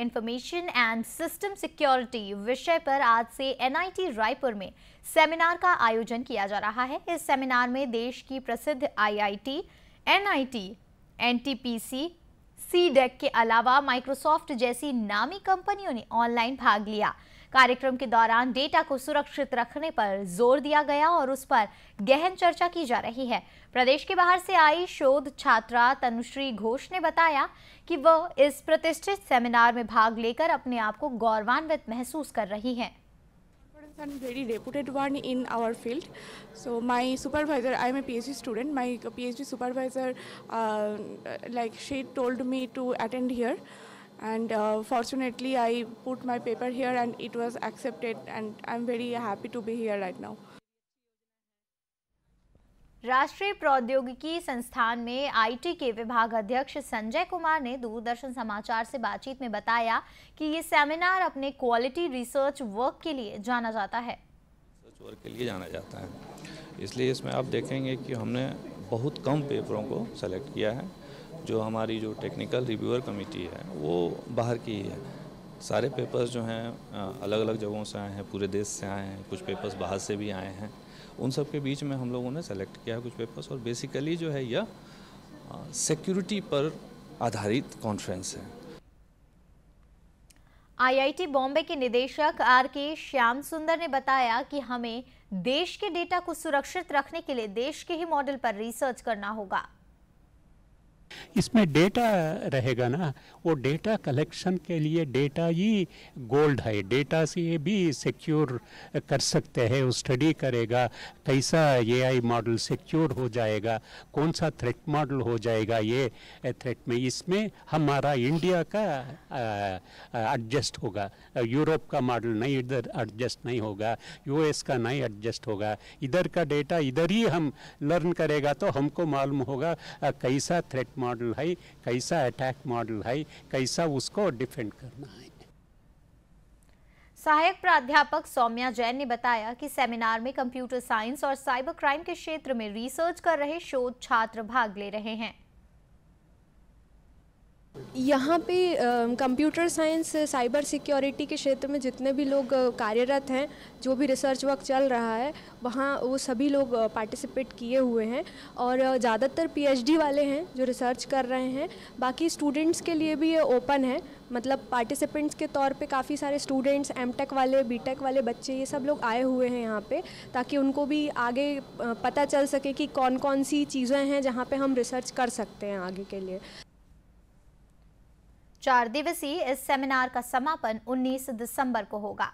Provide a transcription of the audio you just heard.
Information and system security विषय पर आज से एनआईटी रायपुर में सेमिनार का आयोजन किया जा रहा है इस सेमिनार में देश की प्रसिद्ध आईआईटी, एनआईटी, एनटीपीसी, सीडेक के अलावा माइक्रोसॉफ्ट जैसी नामी कंपनियों ने ऑनलाइन भाग लिया कार्यक्रम के दौरान डेटा को सुरक्षित रखने पर जोर दिया गया और उस पर गहन चर्चा की जा रही है प्रदेश के बाहर से आई शोध छात्रा तनुश्री घोष ने बताया कि वह इस प्रतिष्ठित सेमिनार में भाग लेकर अपने आप को गौरवान्वित महसूस कर रही है and very reputed one in our field. So my supervisor, I'm a PhD student. My PhD supervisor, uh, like she told me to attend here. and uh, fortunately I put my paper here and it was accepted and I'm very happy to be here right now. राष्ट्रीय प्रौद्योगिकी संस्थान में IT के विभाग अध्यक्ष संजय कुमार ने दूरदर्शन समाचार से बातचीत में बताया कि ये सेमिनार अपने क्वालिटी रिसर्च वर्क के लिए जाना जाता है रिसर्च वर्क के लिए जाना जाता है इसलिए इसमें आप देखेंगे कि हमने बहुत कम पेपरों को सेलेक्ट किया है जो हमारी जो टेक्निकल रिव्यूअर कमेटी है वो बाहर की ही है सारे पेपर्स जो हैं अलग अलग जगहों से आए हैं पूरे देश से आए हैं कुछ पेपर्स बाहर से भी आए हैं उन सब के बीच में हम लोगों ने सेलेक्ट किया है कुछ पेपर्स और बेसिकली जो है यह सिक्योरिटी पर आधारित कॉन्फ्रेंस है आईआईटी बॉम्बे के निदेशक आर के श्याम सुंदर ने बताया कि हमें देश के डेटा को सुरक्षित रखने के लिए देश के ही मॉडल पर रिसर्च करना होगा इसमें डेटा रहेगा ना वो डेटा कलेक्शन के लिए डेटा ही गोल्ड है डेटा से ये भी सिक्योर कर सकते हैं वो स्टडी करेगा कैसा एआई मॉडल सिक्योर हो जाएगा कौन सा थ्रेट मॉडल हो जाएगा ये थ्रेट में इसमें हमारा इंडिया का एडजस्ट होगा यूरोप का मॉडल नहीं इधर एडजस्ट नहीं होगा यूएस का नहीं एडजस्ट होगा इधर का डेटा इधर ही हम लर्न करेगा तो हमको मालूम होगा कैसा थ्रेट मॉडल है कैसा अटैक मॉडल है कैसा उसको डिफेंड करना है सहायक प्राध्यापक सौम्या जैन ने बताया कि सेमिनार में कंप्यूटर साइंस और साइबर क्राइम के क्षेत्र में रिसर्च कर रहे शोध छात्र भाग ले रहे हैं यहाँ पे कंप्यूटर साइंस साइबर सिक्योरिटी के क्षेत्र में जितने भी लोग कार्यरत हैं जो भी रिसर्च वर्क चल रहा है वहाँ वो सभी लोग पार्टिसिपेट किए हुए हैं और ज़्यादातर पीएचडी वाले हैं जो रिसर्च कर रहे हैं बाकी स्टूडेंट्स के लिए भी ये ओपन है मतलब पार्टिसिपेंट्स के तौर पे काफ़ी सारे स्टूडेंट्स एम वाले बी वाले बच्चे ये सब लोग आए हुए हैं यहाँ पे ताकि उनको भी आगे पता चल सके कि कौन कौन सी चीज़ें हैं जहाँ पे हम रिसर्च कर सकते हैं आगे के लिए चार दिवसीय इस सेमिनार का समापन 19 दिसंबर को होगा